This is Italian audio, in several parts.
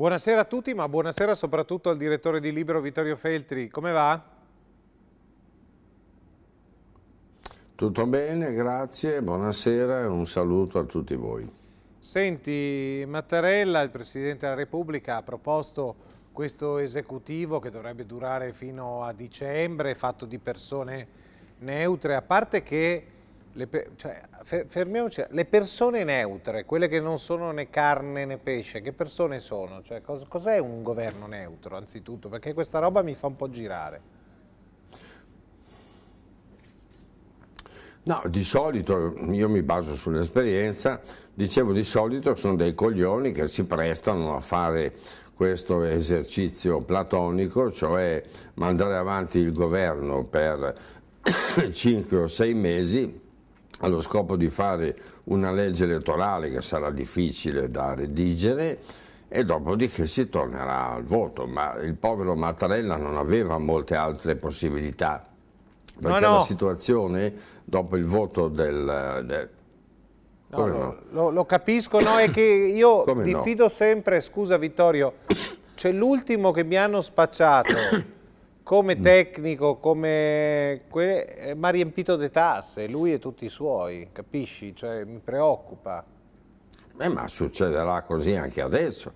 Buonasera a tutti, ma buonasera soprattutto al direttore di Libero Vittorio Feltri. Come va? Tutto bene, grazie, buonasera e un saluto a tutti voi. Senti, Mattarella, il Presidente della Repubblica, ha proposto questo esecutivo che dovrebbe durare fino a dicembre, fatto di persone neutre, a parte che le, cioè, fermiamoci, le persone neutre, quelle che non sono né carne né pesce, che persone sono? Cioè, cos, cos'è un governo neutro anzitutto? Perché questa roba mi fa un po' girare. No, di solito, io mi baso sull'esperienza, dicevo di solito sono dei coglioni che si prestano a fare questo esercizio platonico, cioè mandare avanti il governo per 5 o 6 mesi allo scopo di fare una legge elettorale che sarà difficile da redigere e dopodiché si tornerà al voto, ma il povero Mattarella non aveva molte altre possibilità, perché no, no. la situazione dopo il voto del... del no, lo, lo, lo, capisco, no, è che io diffido sempre, scusa Vittorio, c'è l'ultimo che mi hanno spacciato come mm. tecnico, come que... Eh, mi ha riempito di tasse, lui e tutti i suoi, capisci? Cioè, mi preoccupa. Eh, ma succederà così anche adesso.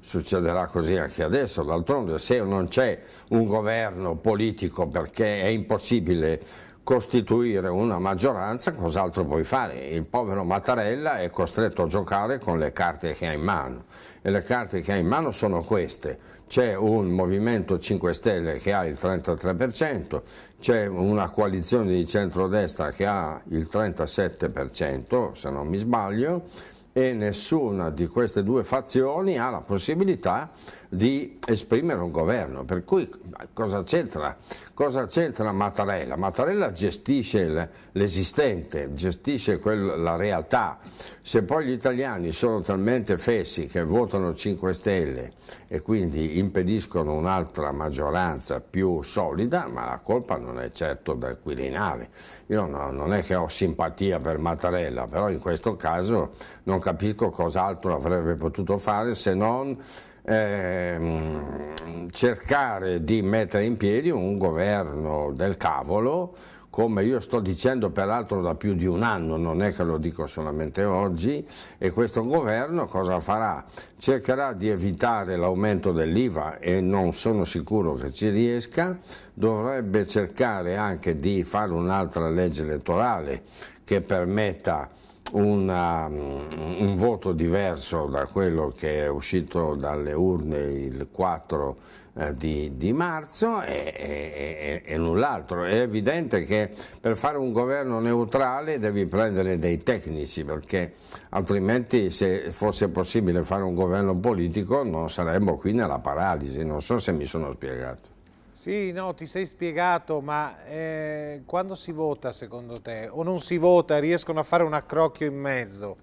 Succederà così anche adesso, d'altronde se non c'è un governo politico perché è impossibile costituire una maggioranza, cos'altro puoi fare? Il povero Mattarella è costretto a giocare con le carte che ha in mano e le carte che ha in mano sono queste c'è un Movimento 5 Stelle che ha il 33%, c'è una coalizione di centrodestra che ha il 37%, se non mi sbaglio, e nessuna di queste due fazioni ha la possibilità di esprimere un governo, per cui cosa c'entra? Cosa c'entra Mattarella? Mattarella gestisce l'esistente, gestisce la realtà, se poi gli italiani sono talmente fessi che votano 5 Stelle e quindi impediscono un'altra maggioranza più solida, ma la colpa non è certo del Quirinale. Io no, non è che ho simpatia per Mattarella, però in questo caso non capisco cos'altro avrebbe potuto fare se non ehm, cercare di mettere in piedi un governo del cavolo, come io sto dicendo peraltro da più di un anno, non è che lo dico solamente oggi, e questo governo cosa farà? Cercherà di evitare l'aumento dell'IVA e non sono sicuro che ci riesca, dovrebbe cercare anche di fare un'altra legge elettorale che permetta una, um, un voto diverso da quello che è uscito dalle urne il 4 eh, di, di, marzo e, e, e, null'altro. È evidente che per fare un governo neutrale devi prendere dei tecnici perché altrimenti se fosse possibile fare un governo politico non saremmo qui nella paralisi. Non so se mi sono spiegato. Sì, no, ti sei spiegato, ma eh, quando si vota secondo te? O non si vota, riescono a fare un accrocchio in mezzo?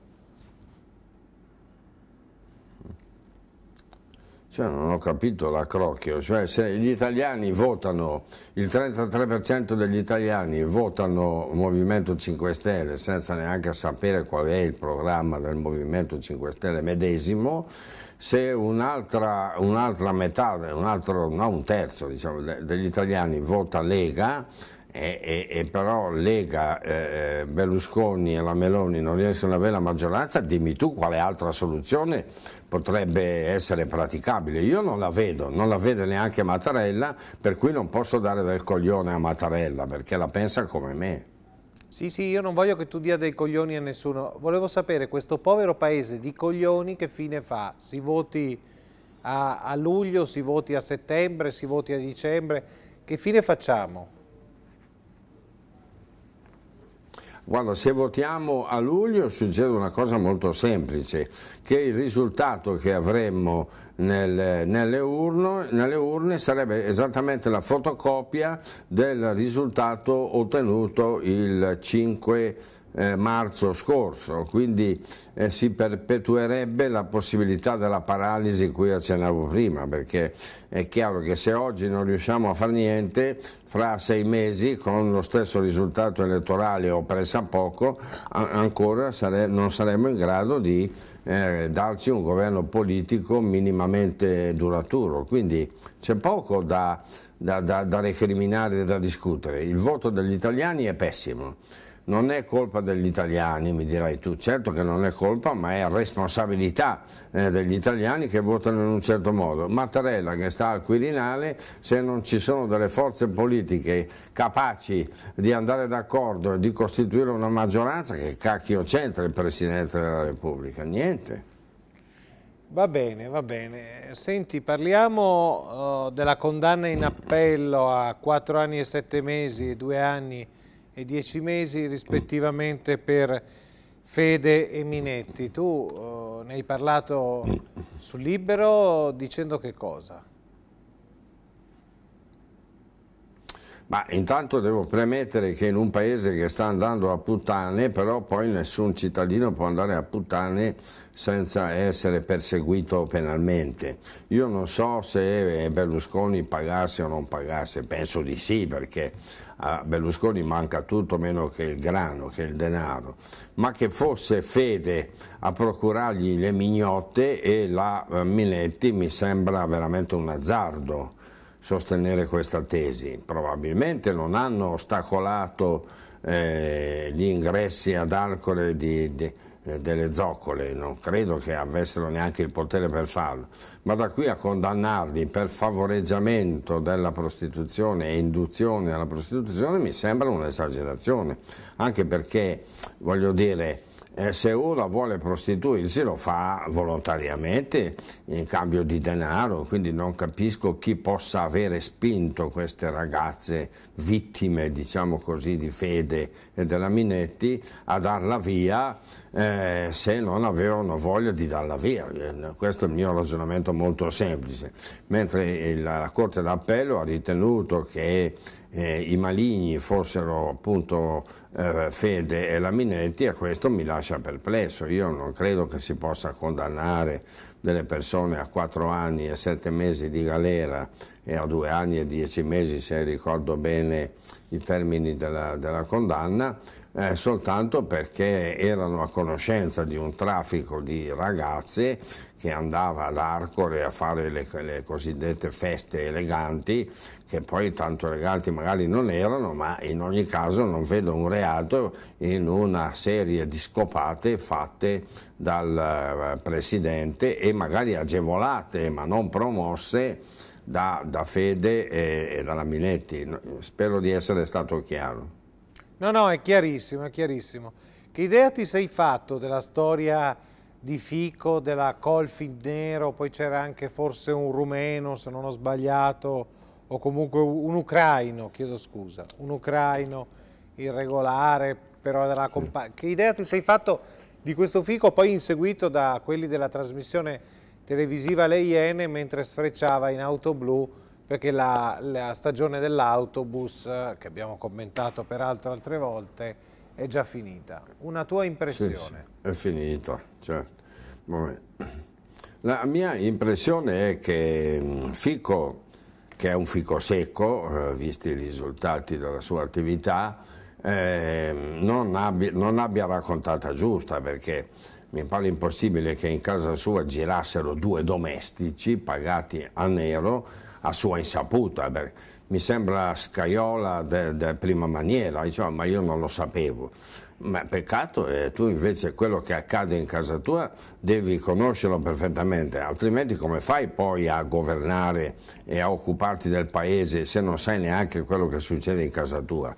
Cioè, non ho capito l'accrocchio, cioè se gli italiani votano, il 33% degli italiani votano Movimento 5 Stelle senza neanche sapere qual è il programma del Movimento 5 Stelle medesimo, se un'altra, un'altra metà, un, altro, no, un terzo diciamo, degli italiani vota Lega e, e, e però Lega, eh, eh Berlusconi e la Meloni non riescono ad avere la maggioranza, dimmi tu quale altra soluzione potrebbe essere praticabile. Io non la vedo, non la vede neanche Mattarella, per cui non posso dare del coglione a Mattarella perché la pensa come me. Sì, sì, io non voglio che tu dia dei coglioni a nessuno. Volevo sapere, questo povero paese di coglioni che fine fa? Si voti a, a luglio, si voti a settembre, si voti a dicembre? Che fine facciamo? Guarda, se votiamo a luglio succede una cosa molto semplice, che il risultato che avremmo nel, nelle, urne, nelle, urne, sarebbe esattamente la fotocopia del risultato ottenuto il 5 eh, marzo scorso, quindi eh, si perpetuerebbe la possibilità della paralisi cui accennavo prima, perché è chiaro che se oggi non riusciamo a fare niente, fra sei mesi con lo stesso risultato elettorale o pressa poco, ancora sare non saremmo in grado di eh, darci un governo politico minimamente duraturo. Quindi c'è poco da, da, da, da recriminare e da discutere. Il voto degli italiani è pessimo non è colpa degli italiani, mi dirai tu, certo che non è colpa, ma è responsabilità eh, degli italiani che votano in un certo modo. Mattarella che sta al Quirinale, se non ci sono delle forze politiche capaci di andare d'accordo e di costituire una maggioranza, che cacchio c'entra il Presidente della Repubblica? Niente. Va bene, va bene. Senti, parliamo uh, della condanna in appello a quattro anni e sette mesi, due anni e dieci mesi rispettivamente per Fede e Minetti. Tu eh, ne hai parlato sul Libero dicendo che cosa? Ma intanto devo premettere che in un paese che sta andando a puttane, però poi nessun cittadino può andare a puttane senza essere perseguito penalmente. Io non so se Berlusconi pagasse o non pagasse, penso di sì perché a Berlusconi manca tutto meno che il grano, che il denaro, ma che fosse Fede a procurargli le mignotte e la eh, Minetti mi sembra veramente un azzardo sostenere questa tesi. Probabilmente non hanno ostacolato eh, gli ingressi ad Arcore di, di eh, delle zoccole, non credo che avessero neanche il potere per farlo, ma da qui a condannarli per favoreggiamento della prostituzione e induzione alla prostituzione mi sembra un'esagerazione, anche perché voglio dire eh, se uno vuole prostituirsi lo fa volontariamente in cambio di denaro, quindi non capisco chi possa avere spinto queste ragazze vittime, diciamo così, di Fede e della Minetti a darla via eh, se non avevano voglia di darla via. Questo è il mio ragionamento molto semplice, mentre la Corte d'Appello ha ritenuto che eh, i maligni fossero appunto eh, Fede e Laminetti e questo mi lascia perplesso. Io non credo che si possa condannare delle persone a 4 anni e 7 mesi di galera e a 2 anni e 10 mesi, se ricordo bene i termini della, della condanna, eh, soltanto perché erano a conoscenza di un traffico di ragazze che andava ad Arcore a fare le, le, cosiddette feste eleganti, che poi tanto eleganti magari non erano, ma in ogni caso non vedo un reato in una serie di scopate fatte dal eh, presidente e magari agevolate ma non promosse da, da Fede e, e dalla Minetti. Spero di essere stato chiaro. No, no, è chiarissimo, è chiarissimo. Che idea ti sei fatto della storia di Fico, della Colfin Nero, poi c'era anche forse un rumeno se non ho sbagliato, o comunque un ucraino, chiedo scusa, un ucraino irregolare, però della compagna. Che idea ti sei fatto di questo Fico, poi inseguito da quelli della trasmissione televisiva Le Iene mentre sfrecciava in auto blu perché la, la stagione dell'autobus, eh, che abbiamo commentato peraltro altre volte, è già finita. Una tua impressione? Sì, sì, è finita, certo. La mia impressione è che mm, Fico, che è un fico secco, eh, visti i risultati della sua attività, eh, non, abbia, non abbia raccontata giusta perché mi pare impossibile che in casa sua girassero due domestici pagati a nero a sua insaputa. Perché mi sembra scaiola della prima maniera, diciamo, ma io non lo sapevo. Ma peccato, eh, tu invece quello che accade in casa tua devi conoscerlo perfettamente, altrimenti come fai poi a governare e a occuparti del paese se non sai neanche quello che succede in casa tua?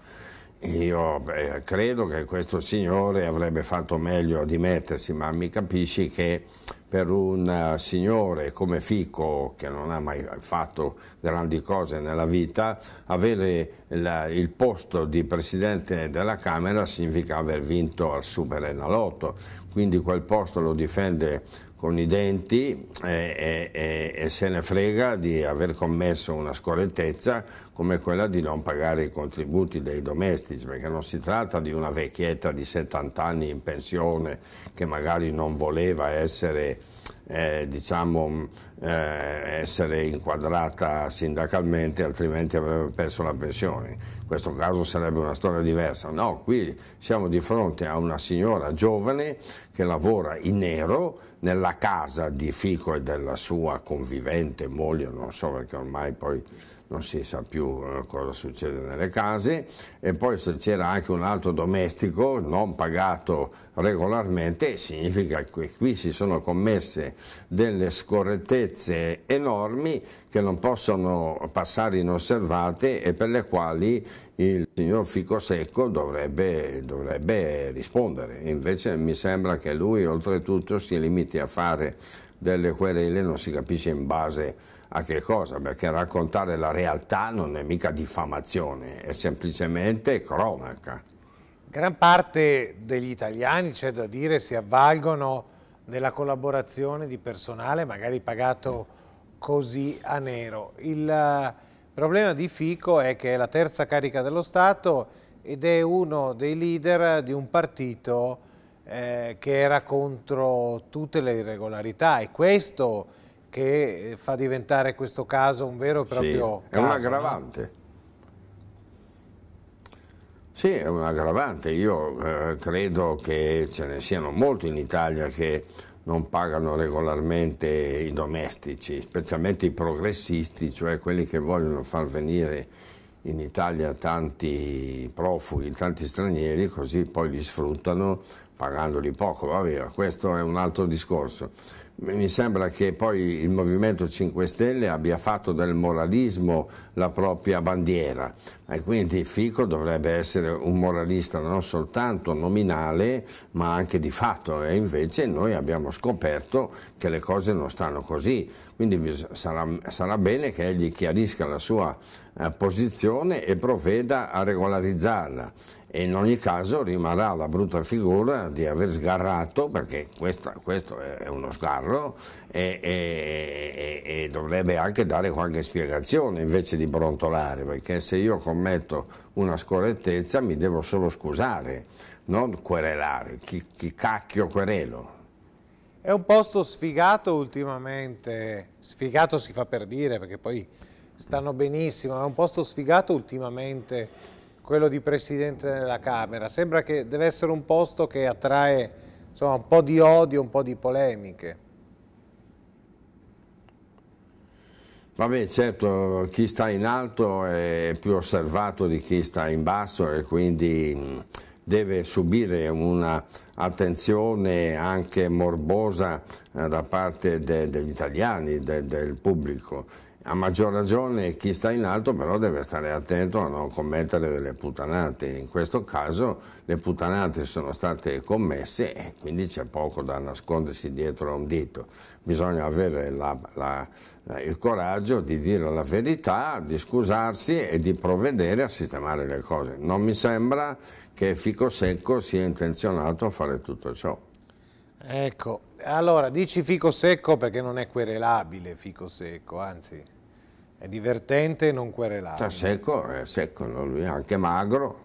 Io beh, credo che questo signore avrebbe fatto meglio a dimettersi, ma mi capisci che per un eh, signore come Fico, che non ha mai fatto grandi cose nella vita, avere la, il posto di presidente della Camera significa aver vinto al Super Enalotto, quindi quel posto lo difende con i denti e, eh, e, eh, e se ne frega di aver commesso una scorrettezza come quella di non pagare i contributi dei domestici, perché non si tratta di una vecchietta di 70 anni in pensione che magari non voleva essere, eh, diciamo, mm, eh, essere inquadrata sindacalmente, altrimenti avrebbe perso la pensione. In questo caso sarebbe una storia diversa. No, qui siamo di fronte a una signora giovane che lavora in nero nella casa di Fico e della sua convivente moglie, non so perché ormai poi non si sa più eh, cosa succede nelle case e poi se c'era anche un altro domestico non pagato regolarmente significa che qui si sono commesse delle scorrettezze enormi che non possono passare inosservate e per le quali il signor Fico Secco dovrebbe, dovrebbe rispondere. Invece mi sembra che lui oltretutto si limiti a fare delle querele, non si capisce in base a che cosa? Perché raccontare la realtà non è mica diffamazione, è semplicemente cronaca. Gran parte degli italiani, c'è da dire, si avvalgono della collaborazione di personale magari pagato così a nero. Il eh, problema di Fico è che è la terza carica dello Stato ed è uno dei leader di un partito eh, che era contro tutte le irregolarità e questo che eh, fa diventare questo caso un vero e proprio sì, caso, È un aggravante. No? Sì, è un aggravante. Io eh, credo che ce ne siano molti in Italia che non pagano regolarmente i domestici, specialmente i progressisti, cioè quelli che vogliono far venire in Italia tanti profughi, tanti stranieri, così poi li sfruttano pagandoli poco. Vabbè, questo è un altro discorso mi sembra che poi il Movimento 5 Stelle abbia fatto del moralismo la propria bandiera. E quindi Fico dovrebbe essere un moralista non soltanto nominale ma anche di fatto e invece noi abbiamo scoperto che le cose non stanno così, quindi sarà, sarà bene che egli chiarisca la sua eh, posizione e provveda a regolarizzarla e in ogni caso rimarrà la brutta figura di aver sgarrato, perché questa, questo è uno sgarro, e, e, e, e dovrebbe anche dare qualche spiegazione invece di di brontolare, perché se io commetto una scorrettezza mi devo solo scusare, non querelare, chi, chi cacchio querelo. È un posto sfigato ultimamente, sfigato si fa per dire perché poi stanno benissimo, è un posto sfigato ultimamente quello di Presidente della Camera, sembra che deve essere un posto che attrae insomma, un po' di odio, un po' di polemiche. Vabbè certo, chi sta in alto è più osservato di chi sta in basso e quindi mm, deve subire un'attenzione anche morbosa eh, da parte de, degli italiani, de, del pubblico. A maggior ragione chi sta in alto però deve stare attento a non commettere delle puttanate. In questo caso le puttanate sono state commesse e quindi c'è poco da nascondersi dietro a un dito. Bisogna avere la, la eh, il coraggio di dire la verità, di scusarsi e di provvedere a sistemare le cose. Non mi sembra che Fico Secco sia intenzionato a fare tutto ciò. Ecco, allora dici Fico Secco perché non è querelabile Fico Secco, anzi è divertente e non querelabile. Cioè, secco è eh, secco, no? lui è anche magro.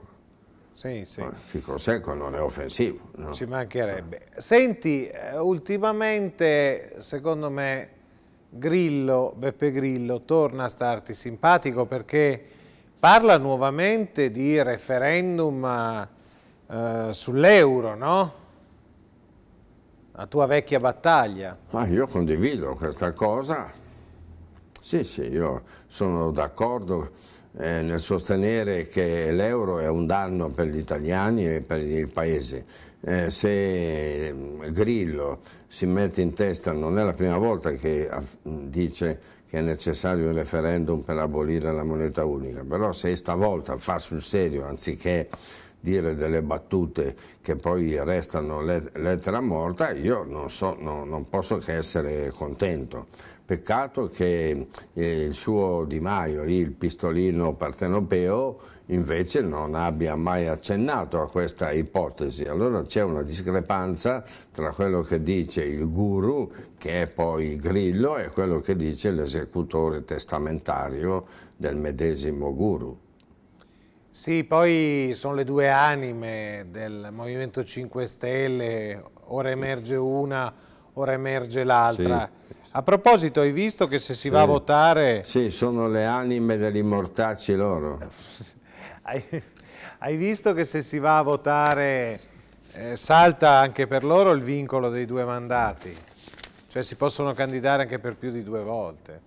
Sì, sì. Fico secco non è offensivo. No? Ci mancherebbe. Senti, eh, ultimamente secondo me Grillo, Beppe Grillo, torna a starti simpatico perché parla nuovamente di referendum eh, sull'euro, no? La tua vecchia battaglia. Ma io condivido questa cosa. Sì, sì, io sono d'accordo eh, nel sostenere che l'euro è un danno per gli italiani e per il paese eh, se mm, Grillo si mette in testa, non è la prima volta che mm, dice che è necessario un referendum per abolire la moneta unica, però se stavolta fa sul serio anziché dire delle battute che poi restano let- lettera morta, io non, so, no, non posso che essere contento. Peccato che eh, il suo Di Maio, lì, il pistolino partenopeo, invece non abbia mai accennato a questa ipotesi. Allora c'è una discrepanza tra quello che dice il guru, che è poi Grillo, e quello che dice l'esecutore testamentario del medesimo guru. Sì, poi sono le due anime del Movimento 5 Stelle, ora emerge una, ora emerge l'altra. Sì. A proposito, hai visto che se si va a votare... Sì, sono le anime degli immortacci loro. hai, hai, visto che se si va a votare eh, salta anche per loro il vincolo dei due mandati? Cioè si possono candidare anche per più di due volte.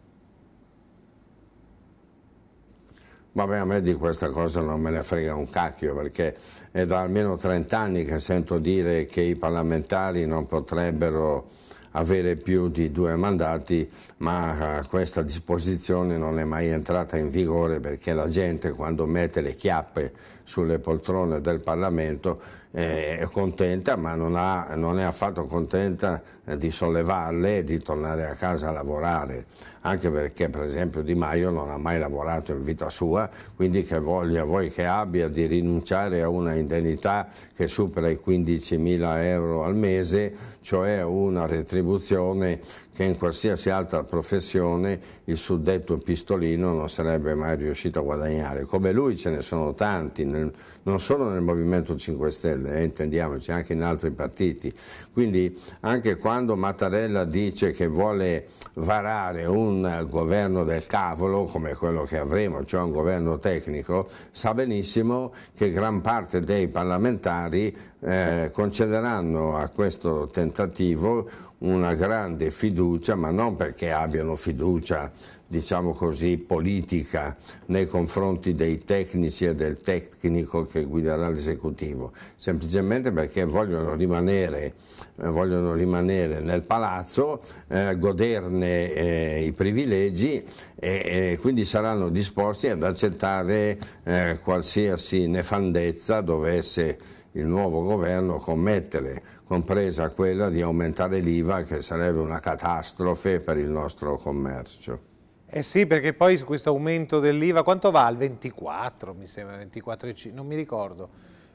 Vabbè, a me di questa cosa non me ne frega un cacchio perché è da almeno 30 anni che sento dire che i parlamentari non potrebbero avere più di due mandati, ma eh, questa disposizione non è mai entrata in vigore perché la gente quando mette le chiappe sulle poltrone del Parlamento eh, è contenta ma non, ha, non è affatto contenta eh, di sollevarle e di tornare a casa a lavorare anche perché per esempio Di Maio non ha mai lavorato in vita sua, quindi che voglia voi che abbia di rinunciare a una indennità che supera i 15.000 euro al mese, cioè una retribuzione che in qualsiasi altra professione il suddetto pistolino non sarebbe mai riuscito a guadagnare. Come lui ce ne sono tanti, nel, non solo nel Movimento 5 Stelle, eh, intendiamoci, anche in altri partiti. Quindi anche quando Mattarella dice che vuole varare un un governo del cavolo come quello che avremo, cioè un governo tecnico, sa benissimo che gran parte dei parlamentari eh, concederanno a questo tentativo una grande fiducia, ma non perché abbiano fiducia, diciamo così, politica nei confronti dei tecnici e del tecnico che guiderà l'esecutivo, semplicemente perché vogliono rimanere eh, vogliono rimanere nel palazzo, eh, goderne eh, i privilegi e, e, quindi saranno disposti ad accettare eh, qualsiasi nefandezza dovesse il nuovo governo commettere, compresa quella di aumentare l'IVA che sarebbe una catastrofe per il nostro commercio. Eh sì, perché poi questo aumento dell'IVA quanto va? Al 24, mi sembra, 24,5, non mi ricordo.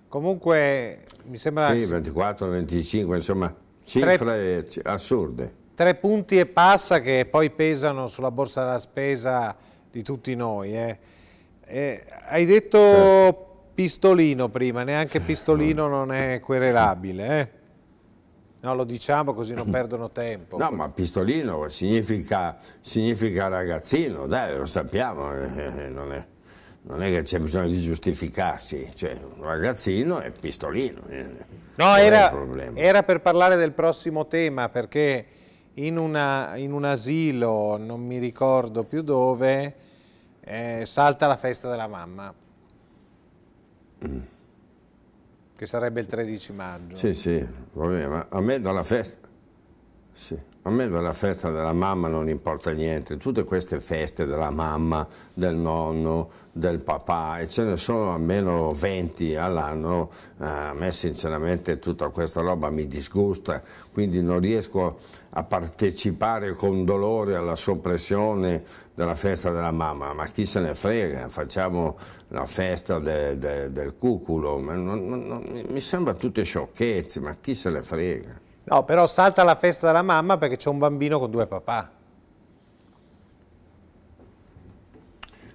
Comunque mi sembra... Sì, 24, 25, insomma, cifre tre, assurde. Tre punti e passa che poi pesano sulla borsa della spesa di tutti noi. Eh. Eh, hai detto eh. pistolino prima, neanche eh, pistolino non è querelabile. Eh. No, lo diciamo così non perdono tempo. No, ma pistolino significa, significa ragazzino, dai, lo sappiamo, eh, non è non è che c'è bisogno di giustificarsi, cioè un ragazzino è pistolino. Eh. No, era, era, per parlare del prossimo tema perché in, una, in un asilo, non mi ricordo più dove, eh, salta la festa della mamma, mm. che sarebbe il 13 maggio. Sì, sì, vabbè, ma a me dalla festa, sì. A me della festa della mamma non importa niente, tutte queste feste della mamma, del nonno, del papà e ce ne sono almeno 20 all'anno, eh, a me sinceramente tutta questa roba mi disgusta, quindi non riesco a partecipare con dolore alla soppressione della festa della mamma, ma chi se ne frega, facciamo la festa de, de, del cuculo, non, non, mi sembra tutte sciocchezze, ma chi se ne frega. No, però salta la festa della mamma perché c'è un bambino con due papà.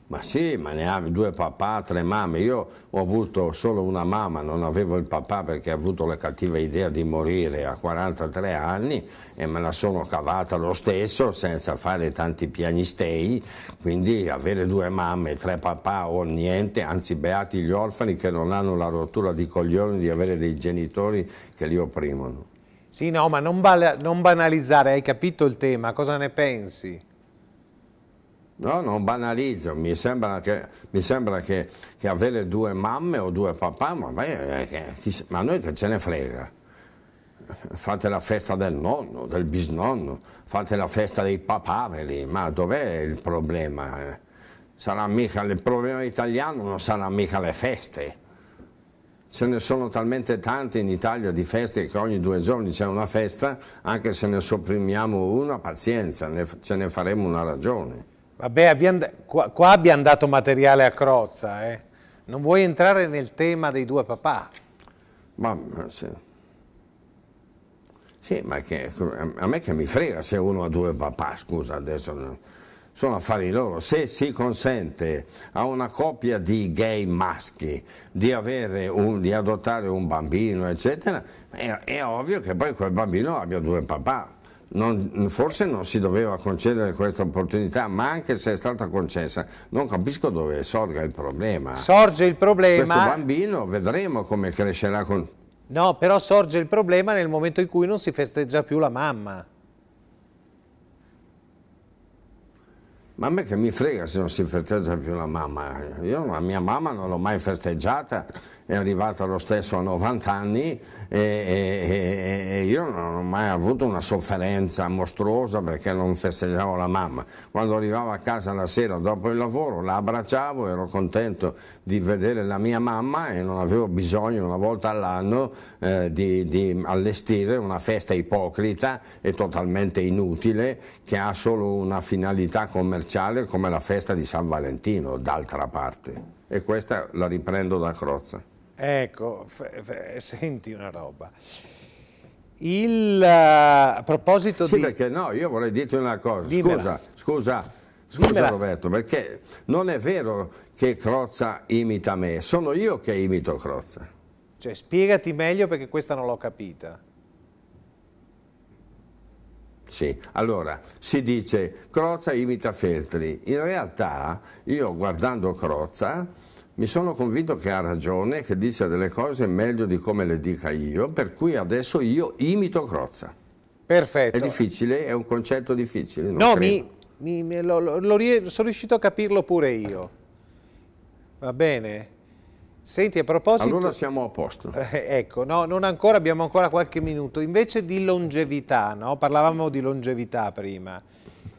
Ma sì, ma ne avevi due papà, tre mamme. Io ho avuto solo una mamma, non avevo il papà perché ha avuto la cattiva idea di morire a 43 anni e me la sono cavata lo stesso senza fare tanti pianistei. Quindi avere due mamme, tre papà o niente, anzi beati gli orfani che non hanno la rottura di coglioni di avere dei genitori che li opprimono. Sì, no, ma non, non banalizzare, hai capito il tema, cosa ne pensi? No, non banalizzo, mi sembra, che, mi sembra che, che, avere due mamme o due papà, ma, beh, chi, ma noi che ce ne frega. Fate la festa del nonno, del bisnonno, fate la festa dei papaveri, ma dov'è il problema? Sarà mica, il problema italiano non sarà mica le feste. Ce ne sono talmente tante in Italia di feste che ogni due giorni c'è una festa, anche se ne sopprimiamo una, pazienza, ce ne faremo una ragione. Vabbè, qua, abbiamo dato materiale a Crozza, eh. Non vuoi entrare nel tema dei due papà? Mamma, sì. Sì, ma che, a me che mi frega se uno ha due papà, scusa, adesso sono affari loro. Se si consente a una coppia di gay maschi di, un, di adottare un bambino, eccetera, è, è ovvio che poi quel bambino abbia due papà non, forse non si doveva concedere questa opportunità, ma anche se è stata concessa, non capisco dove sorga il problema. Sorge il problema. Questo bambino vedremo come crescerà con... No, però sorge il problema nel momento in cui non si festeggia più la mamma. Ma a me che mi frega se non si festeggia più la mamma. Io la mia mamma non l'ho mai festeggiata è arrivato lo stesso a 90 anni e, e, e, io non ho mai avuto una sofferenza mostruosa perché non festeggiavo la mamma. Quando arrivavo a casa la sera dopo il lavoro la abbracciavo, ero contento di vedere la mia mamma e non avevo bisogno una volta all'anno eh, di, di allestire una festa ipocrita e totalmente inutile che ha solo una finalità commerciale come la festa di San Valentino, d'altra parte. E questa la riprendo da Crozza. Ecco, senti una roba. Il, uh, a proposito sì, di... perché no, io vorrei dirti una cosa. Dimmela. Scusa, scusa, scusa Dimmela. Roberto, perché non è vero che Crozza imita me, sono io che imito Crozza. Cioè, spiegati meglio perché questa non l'ho capita. Sì, allora si dice Crozza imita Feltri. In realtà io guardando Crozza mi sono convinto che ha ragione, che dice delle cose meglio di come le dica io, per cui adesso io imito Crozza. Perfetto. È difficile, è un concetto difficile. no, mi, mi, lo, lo, lo, sono riuscito a capirlo pure io. Va bene? Senti, a proposito... Allora siamo a posto. Eh, ecco, no, non ancora, abbiamo ancora qualche minuto. Invece di longevità, no? Parlavamo di longevità prima.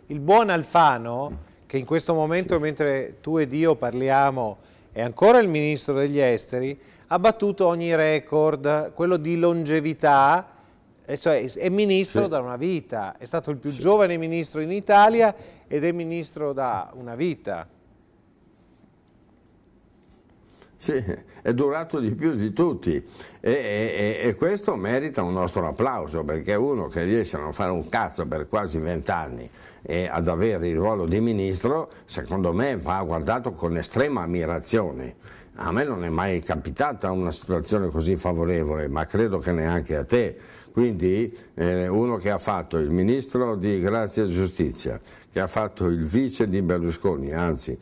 Il buon Alfano, che in questo momento, sì. mentre tu ed io parliamo e ancora il ministro degli esteri ha battuto ogni record, quello di longevità, cioè è ministro sì. da una vita, è stato il più sì. giovane ministro in Italia ed è ministro da una vita. Sì, è durato di più di tutti e, e, e, questo merita un nostro applauso perché uno che riesce a non fare un cazzo per quasi vent'anni eh, ad avere il ruolo di ministro, secondo me va guardato con estrema ammirazione. A me non è mai capitata una situazione così favorevole, ma credo che neanche a te. Quindi eh, uno che ha fatto il ministro di Grazia e Giustizia, che ha fatto il vice di Berlusconi, anzi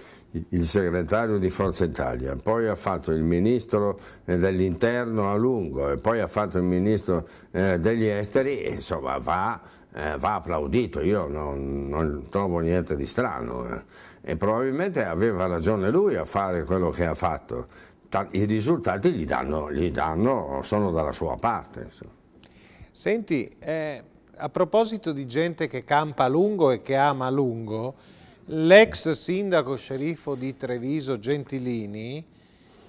il segretario di Forza Italia, poi ha fatto il ministro eh, dell'interno a lungo e poi ha fatto il ministro eh, degli esteri, insomma va eh, va applaudito, io non, non, trovo niente di strano eh. e probabilmente aveva ragione lui a fare quello che ha fatto, i risultati gli danno, gli danno sono dalla sua parte. Senti, eh, a proposito di gente che campa a lungo e che ama a lungo, l'ex sindaco sceriffo di Treviso Gentilini,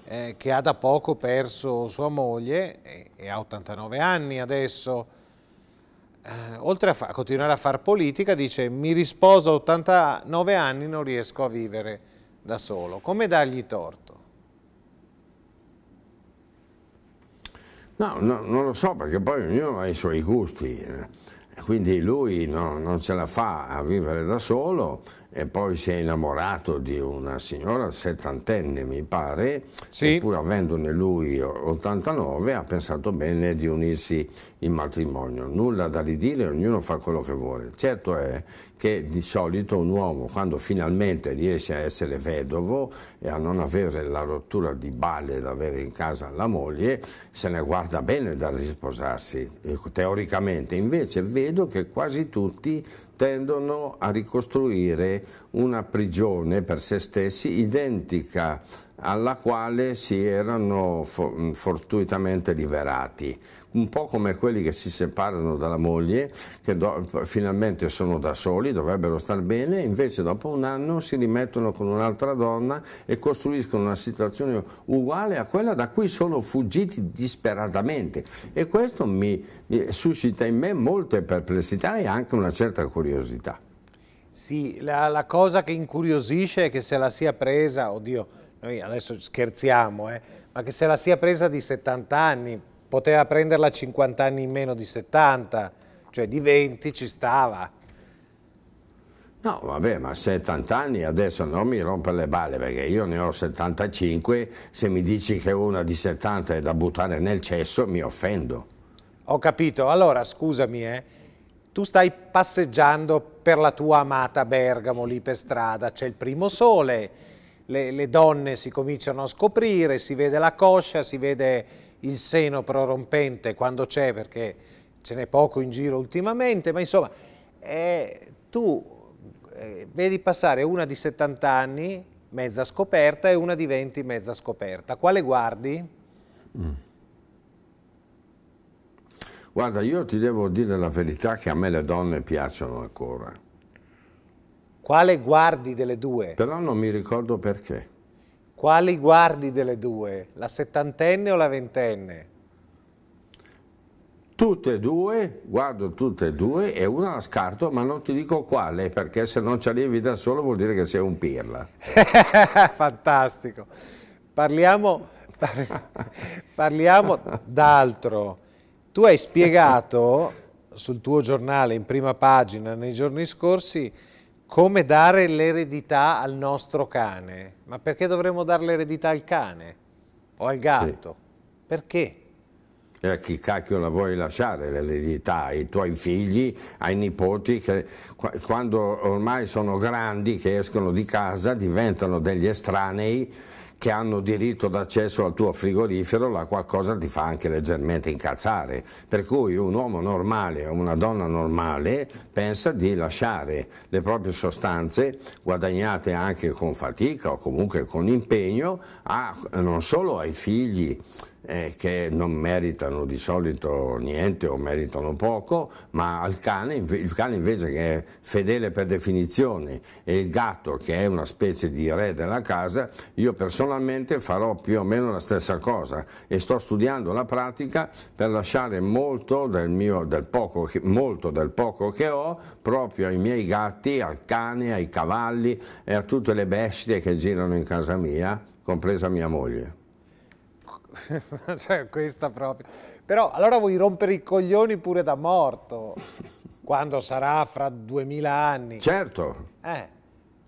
eh, che ha da poco perso sua moglie eh, e ha 89 anni adesso, eh, oltre a, a continuare a fare politica, dice mi risposo a 89 anni, non riesco a vivere da solo. Come dargli torto? No, no, non lo so perché poi ognuno ha i suoi gusti, eh. quindi lui no, non ce la fa a vivere da solo e poi si è innamorato di una signora settantenne, mi pare, sì. pur avendone lui 89, ha pensato bene di unirsi in matrimonio. Nulla da ridire, ognuno fa quello che vuole. Certo è che di solito un uomo, quando finalmente riesce a essere vedovo e a non avere la rottura di balle da avere in casa la moglie, se ne guarda bene dal risposarsi, ecco, teoricamente. Invece vedo che quasi tutti tendono a ricostruire una prigione per se stessi identica alla quale si erano fortuitamente liberati un po' come quelli che si separano dalla moglie, che do, finalmente sono da soli, dovrebbero star bene, invece dopo un anno si rimettono con un'altra donna e costruiscono una situazione uguale a quella da cui sono fuggiti disperatamente. E questo mi, mi suscita in me molte perplessità e anche una certa curiosità. Sì, la, la cosa che incuriosisce è che se la sia presa, oddio, noi adesso scherziamo, eh, ma che se la sia presa di 70 anni, poteva prenderla 50 anni in meno di 70, cioè di 20 ci stava. No, vabbè, ma 70 anni adesso non mi rompe le balle perché io ne ho 75, se mi dici che una di 70 è da buttare nel cesso mi offendo. Ho capito, allora scusami, eh. tu stai passeggiando per la tua amata Bergamo lì per strada, c'è il primo sole, le, le donne si cominciano a scoprire, si vede la coscia, si vede il seno prorompente quando c'è perché ce n'è poco in giro ultimamente, ma insomma eh, tu eh, vedi passare una di 70 anni mezza scoperta e una di 20 mezza scoperta, quale guardi? Mm. Guarda, io ti devo dire la verità che a me le donne piacciono ancora. Quale guardi delle due? Però non mi ricordo perché. Quali guardi delle due? La settantenne o la ventenne? Tutte e due, guardo tutte e due e una la scarto ma non ti dico quale perché se non ci arrivi da solo vuol dire che sei un pirla. Fantastico. Parliamo, par parliamo d'altro. Tu hai spiegato sul tuo giornale in prima pagina nei giorni scorsi come dare l'eredità al nostro cane. Ma perché dovremmo dare l'eredità al cane o al gatto? Sì. Perché? E eh, a chi cacchio la vuoi lasciare l'eredità? Ai tuoi figli, ai nipoti che quando ormai sono grandi, che escono di casa, diventano degli estranei che hanno diritto d'accesso al tuo frigorifero, la qualcosa ti fa anche leggermente incazzare. Per cui un uomo normale o una donna normale pensa di lasciare le proprie sostanze, guadagnate anche con fatica o comunque con impegno, a, non solo ai figli, eh, che non meritano di solito niente o meritano poco, ma al cane, il cane invece che è fedele per definizione e il gatto che è una specie di re della casa, io personalmente farò più o meno la stessa cosa e sto studiando la pratica per lasciare molto del, mio, del poco, molto del poco che ho proprio ai miei gatti, al cane, ai cavalli e a tutte le bestie che girano in casa mia, compresa mia moglie. cioè, questa proprio. Però allora vuoi rompere i coglioni pure da morto, quando sarà fra duemila anni. Certo. Eh,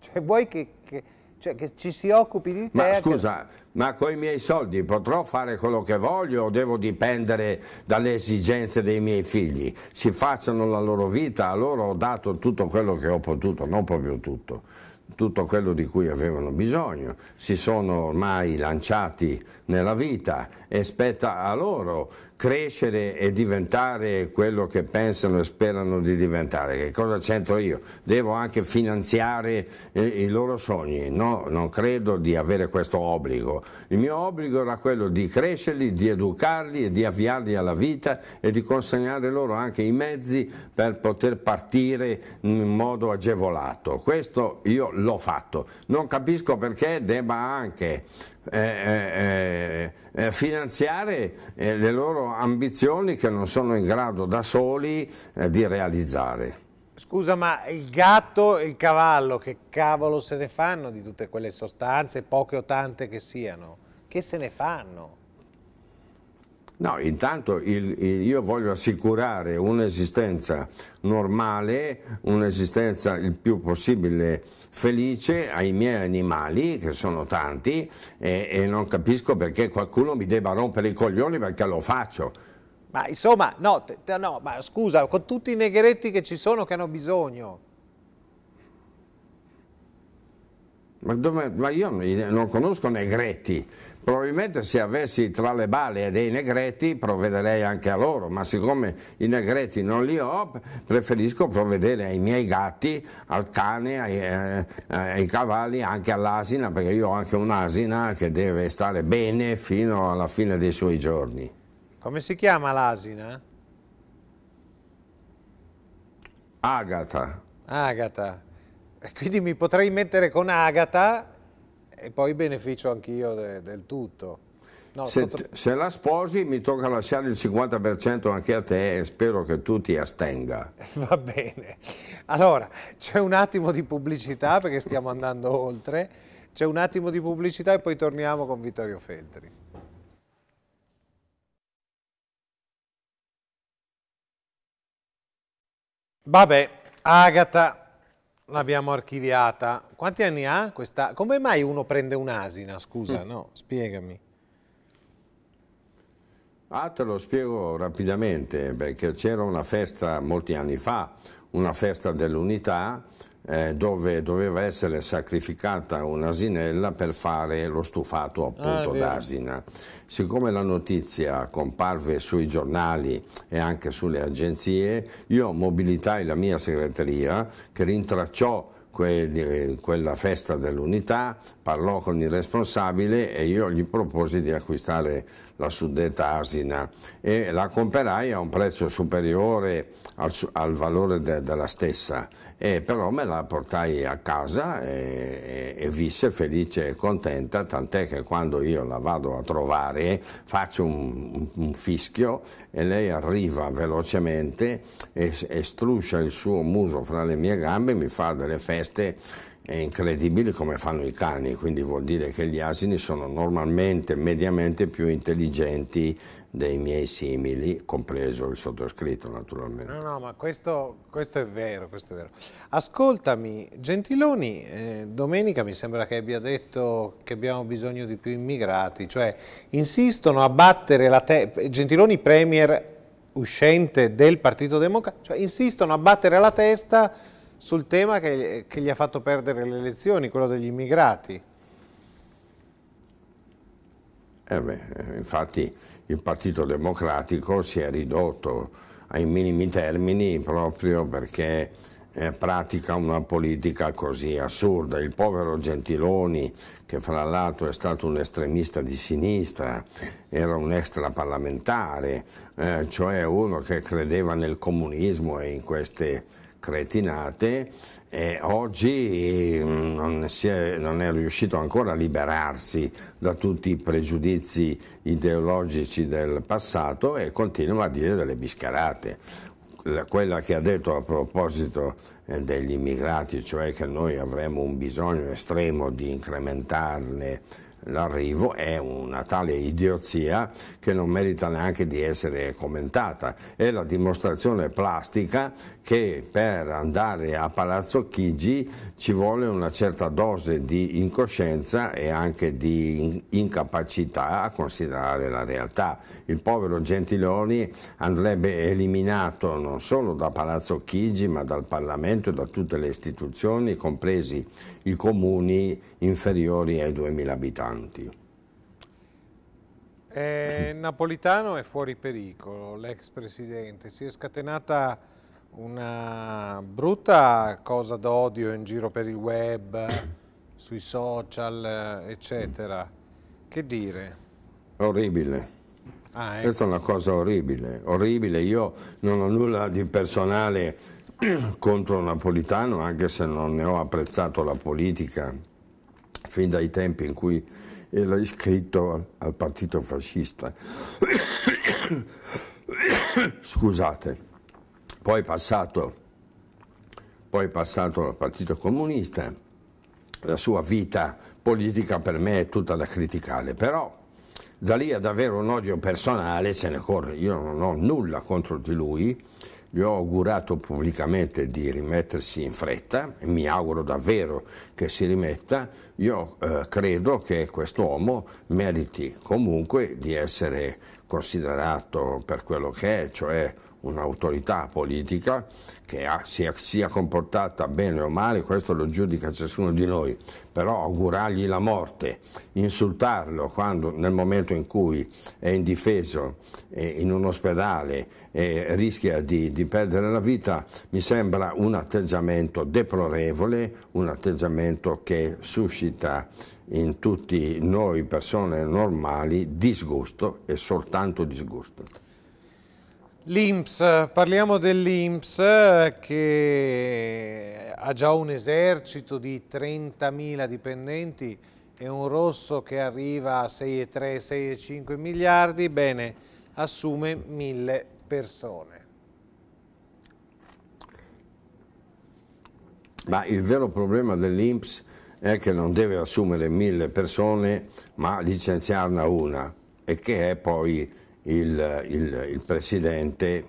cioè vuoi che, che, cioè, che, ci si occupi di te. Ma scusa, che... ma con i miei soldi potrò fare quello che voglio o devo dipendere dalle esigenze dei miei figli? Si facciano la loro vita, a loro ho dato tutto quello che ho potuto, non proprio tutto tutto quello di cui avevano bisogno, si sono ormai lanciati nella vita e spetta a loro crescere e diventare quello che pensano e sperano di diventare. Che cosa c'entro io? Devo anche finanziare eh, i loro sogni, no? Non credo di avere questo obbligo. Il mio obbligo era quello di crescerli, di educarli e di avviarli alla vita e di consegnare loro anche i mezzi per poter partire in modo agevolato. Questo io l'ho fatto. Non capisco perché debba anche eh, eh, eh, finanziare eh, le loro ambizioni che non sono in grado da soli eh, di realizzare. Scusa, ma il gatto e il cavallo, che cavolo se ne fanno di tutte quelle sostanze, poche o tante che siano? Che se ne fanno? No, intanto il, il, io voglio assicurare un'esistenza normale, un'esistenza il più possibile felice ai miei animali, che sono tanti, e, e non capisco perché qualcuno mi debba rompere i coglioni perché lo faccio. Ma insomma, no, te, no, ma scusa, con tutti i negretti che ci sono che hanno bisogno. Ma, dove, ma io non conosco negretti, Probabilmente se avessi tra le bale dei negreti provvederei anche a loro, ma siccome i negreti non li ho, preferisco provvedere ai miei gatti, al cane, ai, eh, ai cavalli, anche all'asina, perché io ho anche un'asina che deve stare bene fino alla fine dei suoi giorni. Come si chiama l'asina? Agata. Agata. E quindi mi potrei mettere con Agata e poi beneficio anch'io de, del tutto. No, se, sotto... se, la sposi mi tocca lasciare il 50% anche a te e spero che tu ti astenga. Va bene. Allora, c'è un attimo di pubblicità perché stiamo andando oltre. C'è un attimo di pubblicità e poi torniamo con Vittorio Feltri. Vabbè, Agata L'abbiamo archiviata. Quanti anni ha questa? Come mai uno prende un'asina? Scusa, mm. no, spiegami. Ah, te lo spiego rapidamente, perché c'era una festa molti anni fa, una festa dell'unità eh, dove doveva essere sacrificata un'asinella per fare lo stufato ah, appunto ah, d'asina. Siccome la notizia comparve sui giornali e anche sulle agenzie, io mobilitai la mia segreteria che rintracciò eh, quella festa dell'unità, parlò con il responsabile e io gli proposi di acquistare la suddetta asina e la comperai a un prezzo superiore al, al valore de, della stessa eh, però me la portai a casa e, e, e, visse felice e contenta, tant'è che quando io la vado a trovare faccio un, un fischio e lei arriva velocemente e, e struscia il suo muso fra le mie gambe, e mi fa delle feste è incredibile come fanno i cani, quindi vuol dire che gli asini sono normalmente, mediamente più intelligenti dei miei simili, compreso il sottoscritto naturalmente. No, no, ma questo, questo è vero, questo è vero. Ascoltami, Gentiloni, eh, domenica mi sembra che abbia detto che abbiamo bisogno di più immigrati, cioè insistono a battere la testa, Gentiloni Premier uscente del Partito Democratico, cioè insistono a battere la testa sul tema che, che gli ha fatto perdere le elezioni, quello degli immigrati. Eh beh, eh, infatti il Partito Democratico si è ridotto ai minimi termini proprio perché eh, pratica una politica così assurda. Il povero Gentiloni, che fra l'altro è stato un estremista di sinistra, era un extraparlamentare, eh, cioè uno che credeva nel comunismo e in queste cretinate e oggi mm, non, è, non è riuscito ancora a liberarsi da tutti i pregiudizi ideologici del passato e continua a dire delle biscarate quella che ha detto a proposito eh, degli immigrati, cioè che noi avremo un bisogno estremo di incrementarne l'arrivo è una tale idiozia che non merita neanche di essere commentata. È la dimostrazione plastica che per andare a Palazzo Chigi ci vuole una certa dose di incoscienza e anche di incapacità a considerare la realtà il povero Gentiloni andrebbe eliminato non solo da Palazzo Chigi ma dal Parlamento e da tutte le istituzioni, compresi i comuni inferiori ai 2.000 abitanti. Eh, Napolitano è fuori pericolo, l'ex presidente, si è scatenata una brutta cosa d'odio in giro per il web, sui social, eccetera. Che dire? Orribile. Ah, ecco. Questa è una cosa orribile, orribile. Io non ho nulla di personale contro Napolitano, anche se non ne ho apprezzato la politica fin dai tempi in cui era iscritto al partito fascista. Scusate, poi passato, poi passato al partito comunista, la sua vita politica per me è tutta da criticare, però da lì ad avere un odio personale se ne corre, io non ho nulla contro di lui, gli ho augurato pubblicamente di rimettersi in fretta, e mi auguro davvero che si rimetta, io eh, credo che quest'uomo meriti comunque di essere considerato per quello che è, cioè un'autorità politica che ha, sia, sia, comportata bene o male, questo lo giudica ciascuno di noi, però augurargli la morte, insultarlo quando, nel momento in cui è indifeso eh, in un ospedale e eh, rischia di, di, perdere la vita, mi sembra un atteggiamento deplorevole, un atteggiamento che suscita in tutti noi persone normali disgusto e soltanto disgusto. L'Inps, parliamo dell'Inps eh, che ha già un esercito di 30.000 dipendenti e un rosso che arriva a 6,3-6,5 miliardi, bene, assume 1.000 persone. Ma il vero problema dell'Inps è che non deve assumere mille persone ma licenziarne una e che è poi il, il, il presidente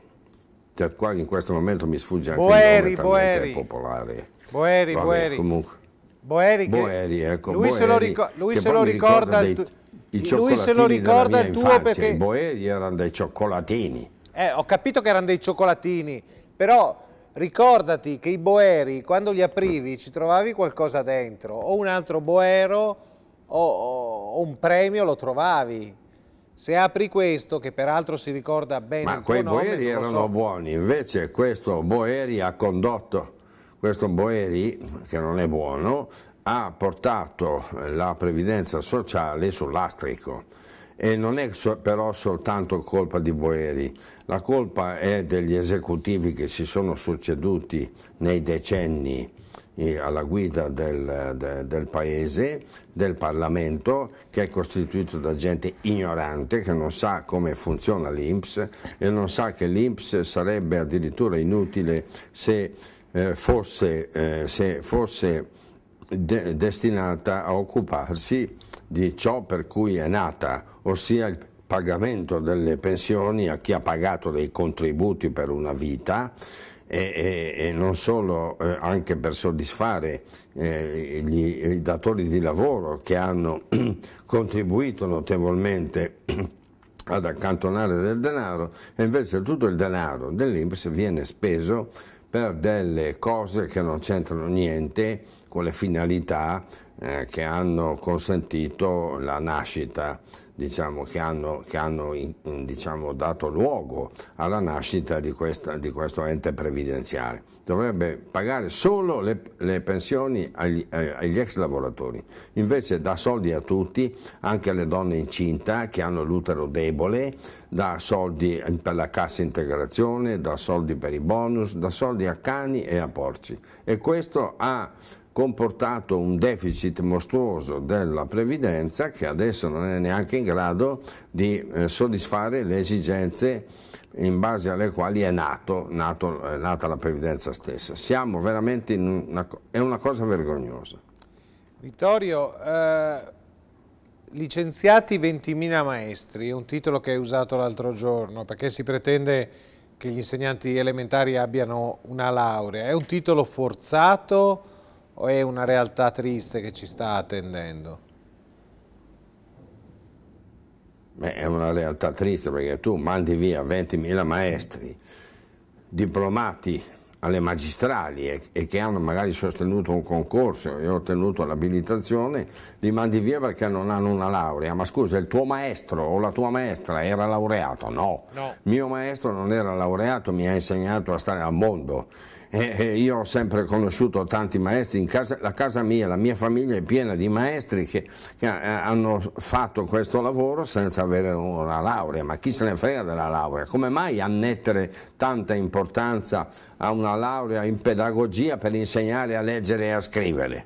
del quale in questo momento mi sfugge anche Boeri, il nome Boeri. popolare. Boeri, Vabbè, Boeri. Comunque. Boeri, che, Boeri, ecco, lui Boeri, se lo, ricorda, lui se lo ricorda, dei, lui se lo ricorda il tuo infanzia. perché i Boeri erano dei cioccolatini. Eh, ho capito che erano dei cioccolatini, però Ricordati che i boeri, quando li aprivi, ci trovavi qualcosa dentro, o un altro boero o, o un premio lo trovavi. Se apri questo, che peraltro si ricorda bene Ma quei nome, boeri erano buoni, invece questo boeri ha condotto, questo boeri, che non è buono, ha portato la previdenza sociale sull'astrico e non è però soltanto colpa di Boeri, la colpa è degli esecutivi che si sono succeduti nei decenni eh, alla guida del, de, del, paese, del Parlamento, che è costituito da gente ignorante che non sa come funziona l'Inps e non sa che l'Inps sarebbe addirittura inutile se eh, fosse, eh, se fosse de- destinata a occuparsi di ciò per cui è nata, ossia il pagamento delle pensioni a chi ha pagato dei contributi per una vita e, e, e non solo eh, anche per soddisfare eh, gli, i datori di lavoro che hanno contribuito notevolmente ad accantonare del denaro e invece tutto il denaro dell'Inps viene speso per delle cose che non c'entrano niente con le finalità eh, che hanno consentito la nascita diciamo, che hanno, che hanno diciamo, dato luogo alla nascita di, questa, di, questo ente previdenziale. Dovrebbe pagare solo le, le pensioni agli, eh, agli, ex lavoratori, invece dà soldi a tutti, anche alle donne incinta che hanno l'utero debole, dà soldi per la cassa integrazione, dà soldi per i bonus, dà soldi a cani e a porci. E questo ha comportato un deficit mostruoso della previdenza che adesso non è neanche in grado di eh, soddisfare le esigenze in base alle quali è, nato, nato, è eh, nata la previdenza stessa. Siamo veramente in una, è una cosa vergognosa. Vittorio, eh, licenziati 20.000 maestri, è un titolo che hai usato l'altro giorno perché si pretende che gli insegnanti elementari abbiano una laurea. È un titolo forzato o è una realtà triste che ci sta attendendo? Beh, è una realtà triste perché tu mandi via 20.000 maestri, diplomati alle magistrali e, e, che hanno magari sostenuto un concorso e ottenuto l'abilitazione, li mandi via perché non hanno una laurea. Ma scusa, il tuo maestro o la tua maestra era laureato? No. no. Mio maestro non era laureato, mi ha insegnato a stare al mondo e, e io ho sempre conosciuto tanti maestri, casa, la casa mia, la mia famiglia è piena di maestri che, che, eh, hanno fatto questo lavoro senza avere una laurea, ma chi se ne frega della laurea? Come mai annettere tanta importanza a una laurea in pedagogia per insegnare a leggere e a scrivere?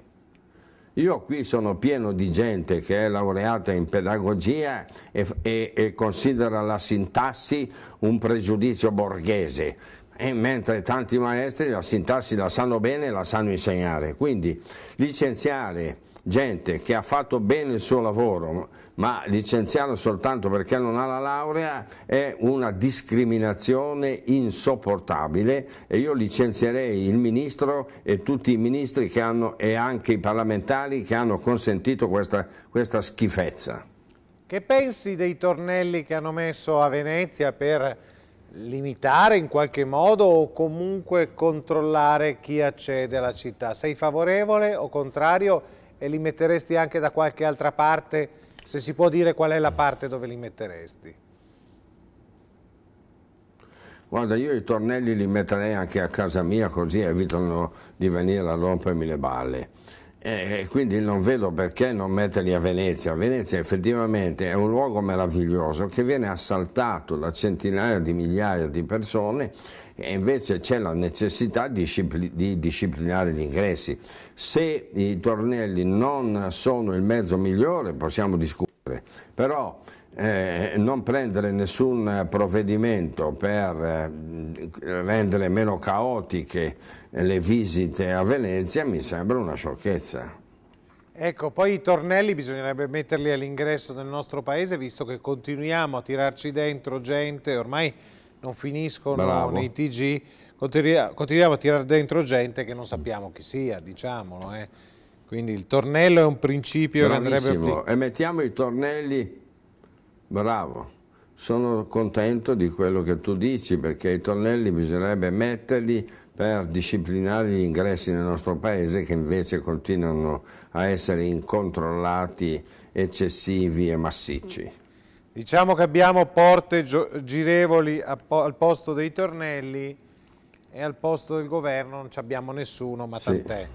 Io qui sono pieno di gente che è laureata in pedagogia e, e, e considera la sintassi un pregiudizio borghese e mentre tanti maestri la sintassi la sanno bene e la sanno insegnare. Quindi licenziare gente che ha fatto bene il suo lavoro, ma licenziarlo soltanto perché non ha la laurea è una discriminazione insopportabile e io licenzierei il ministro e tutti i ministri hanno, e anche i parlamentari che hanno consentito questa, questa schifezza. Che pensi dei tornelli che hanno messo a Venezia per limitare in qualche modo o comunque controllare chi accede alla città. Sei favorevole o contrario e li metteresti anche da qualche altra parte se si può dire qual è la parte dove li metteresti? Guarda, io i tornelli li metterei anche a casa mia così evitano di venire a rompermi le balle. E eh, eh, quindi non vedo perché non metterli a Venezia. Venezia effettivamente è un luogo meraviglioso che viene assaltato da centinaia di migliaia di persone e invece c'è la necessità di, di disciplinare gli ingressi. Se i tornelli non sono il mezzo migliore possiamo discutere, però eh, non prendere nessun provvedimento per eh, rendere meno caotiche le visite a Venezia mi sembra una sciocchezza. Ecco, poi i tornelli bisognerebbe metterli all'ingresso del nostro paese, visto che continuiamo a tirarci dentro gente, ormai non finiscono Bravo. nei TG, continuiamo a tirare dentro gente che non sappiamo chi sia, diciamolo. Eh. Quindi il tornello è un principio Bravissimo. che andrebbe... E mettiamo i tornelli Bravo, sono contento di quello che tu dici perché i tornelli bisognerebbe metterli per disciplinare gli ingressi nel nostro paese che invece continuano a essere incontrollati, eccessivi e massicci. Diciamo che abbiamo porte girevoli al posto dei tornelli e al posto del governo non abbiamo nessuno, ma sì. tant'è.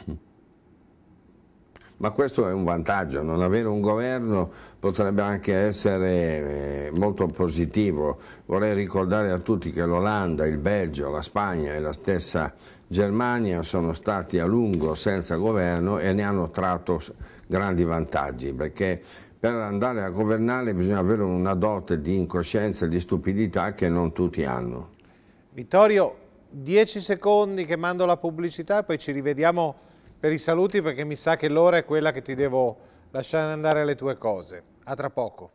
ma questo è un vantaggio, non avere un governo potrebbe anche essere eh, molto positivo. Vorrei ricordare a tutti che l'Olanda, il Belgio, la Spagna e la stessa Germania sono stati a lungo senza governo e ne hanno tratto grandi vantaggi, perché per andare a governare bisogna avere una dote di incoscienza e di stupidità che non tutti hanno. Vittorio, 10 secondi che mando la pubblicità e poi ci rivediamo per i saluti perché mi sa che l'ora è quella che ti devo lasciare andare alle tue cose. A tra poco.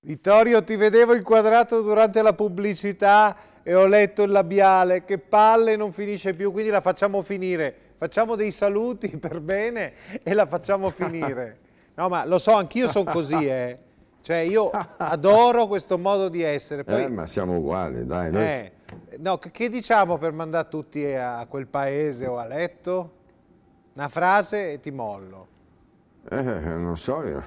Vittorio, ti vedevo inquadrato durante la pubblicità e ho letto il labiale, che palle non finisce più, quindi la facciamo finire. Facciamo dei saluti per bene e la facciamo finire. No, ma lo so, anch'io sono così, eh. Cioè io adoro questo modo di essere. Poi... Eh, ma siamo uguali, dai. Noi... Eh, no, che diciamo per mandare tutti a quel paese o a letto? Una frase e ti mollo. Eh, non so io.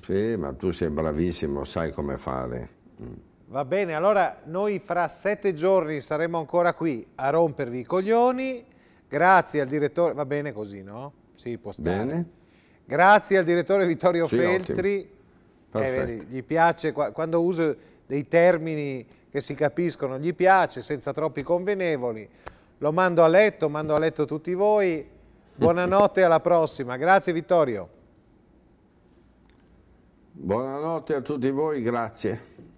Sì, ma tu sei bravissimo, sai come fare. Mm. Va bene, allora noi fra sette giorni saremo ancora qui a rompervi i coglioni. Grazie al direttore, va bene così, no? Sì, può stare. Bene. Grazie al direttore Vittorio sì, Feltri. Ottimo. Eh, vedi, gli piace, quando uso dei termini che si capiscono, gli piace, senza troppi convenevoli. Lo mando a letto, mando a letto tutti voi. Buonanotte e alla prossima. Grazie Vittorio. Buonanotte a tutti voi, grazie.